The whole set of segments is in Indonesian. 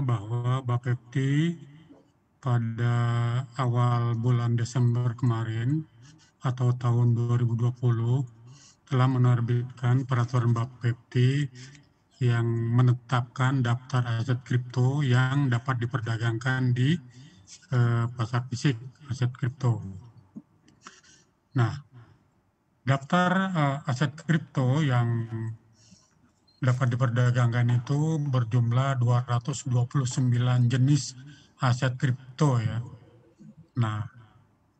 bahwa Bapepti pada awal bulan Desember kemarin atau tahun 2020 telah menerbitkan peraturan Bapepti yang menetapkan daftar aset kripto yang dapat diperdagangkan di eh, pasar fisik aset kripto. Nah, daftar eh, aset kripto yang dapat diperdagangkan itu berjumlah 229 jenis aset kripto ya. Nah,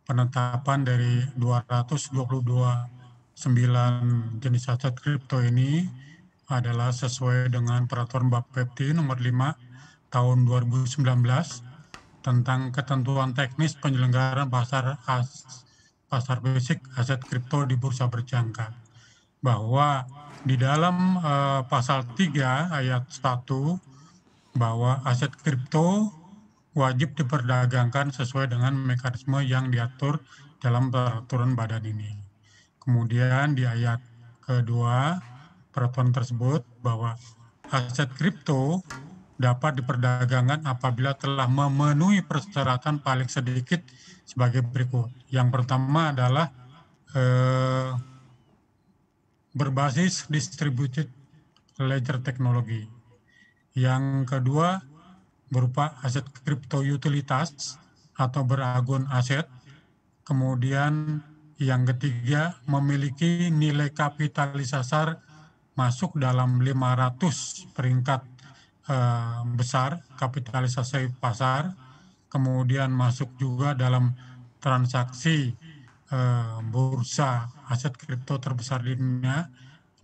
penetapan dari 222 9 jenis aset kripto ini adalah sesuai dengan peraturan Bappebti nomor 5 tahun 2019 tentang ketentuan teknis penyelenggaraan pasar as, pasar fisik aset kripto di bursa berjangka bahwa di dalam uh, pasal 3 ayat 1 bahwa aset kripto wajib diperdagangkan sesuai dengan mekanisme yang diatur dalam peraturan badan ini. Kemudian di ayat kedua peraturan tersebut bahwa aset kripto dapat diperdagangkan apabila telah memenuhi persyaratan paling sedikit sebagai berikut. Yang pertama adalah eh, berbasis distributed ledger teknologi. Yang kedua berupa aset kripto utilitas atau beragun aset. Kemudian yang ketiga memiliki nilai kapitalisasi masuk dalam 500 peringkat eh, besar kapitalisasi pasar. Kemudian masuk juga dalam transaksi Eh, bursa aset kripto terbesar di dunia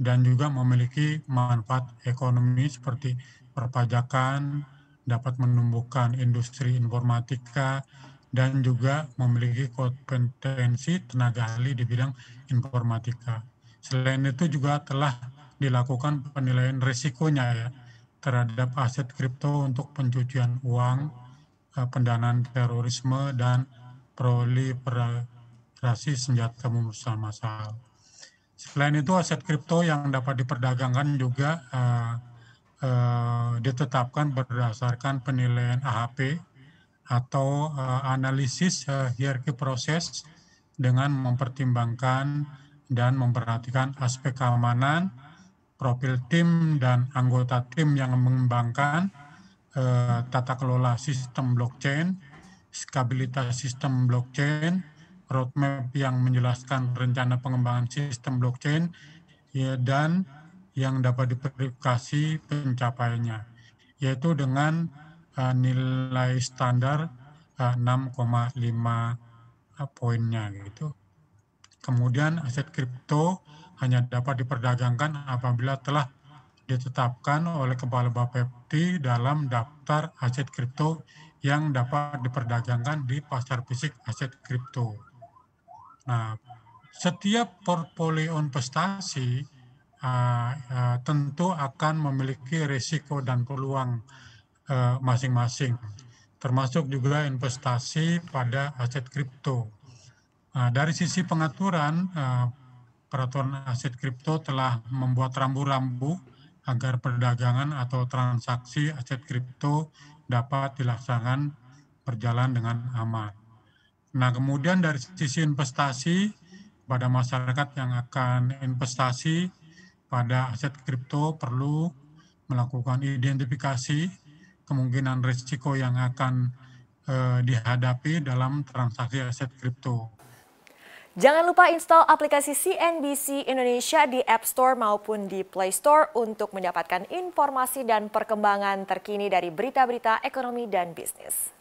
dan juga memiliki manfaat ekonomi seperti perpajakan, dapat menumbuhkan industri informatika, dan juga memiliki kompetensi tenaga ahli di bidang informatika. Selain itu juga telah dilakukan penilaian risikonya ya terhadap aset kripto untuk pencucian uang, eh, pendanaan terorisme, dan proliferasi registrasi senjata memusnah massal. Selain itu, aset kripto yang dapat diperdagangkan juga uh, uh, ditetapkan berdasarkan penilaian AHP atau uh, analisis uh, hierarki proses dengan mempertimbangkan dan memperhatikan aspek keamanan, profil tim dan anggota tim yang mengembangkan uh, tata kelola sistem blockchain, stabilitas sistem blockchain, roadmap yang menjelaskan rencana pengembangan sistem blockchain ya, dan yang dapat diverifikasi pencapaiannya, yaitu dengan uh, nilai standar uh, 6,5 uh, poinnya gitu. Kemudian aset kripto hanya dapat diperdagangkan apabila telah ditetapkan oleh Kepala Bapepti dalam daftar aset kripto yang dapat diperdagangkan di pasar fisik aset kripto. Nah, setiap portfolio investasi uh, uh, tentu akan memiliki risiko dan peluang eh, masing-masing, uh, termasuk juga investasi pada aset kripto. Uh, dari sisi pengaturan, uh, peraturan aset kripto telah membuat rambu-rambu agar perdagangan atau transaksi aset kripto dapat dilaksanakan berjalan dengan aman. Nah, kemudian dari sisi investasi pada masyarakat yang akan investasi pada aset kripto perlu melakukan identifikasi kemungkinan risiko yang akan eh, dihadapi dalam transaksi aset kripto. Jangan lupa install aplikasi CNBC Indonesia di App Store maupun di Play Store untuk mendapatkan informasi dan perkembangan terkini dari berita-berita ekonomi dan bisnis.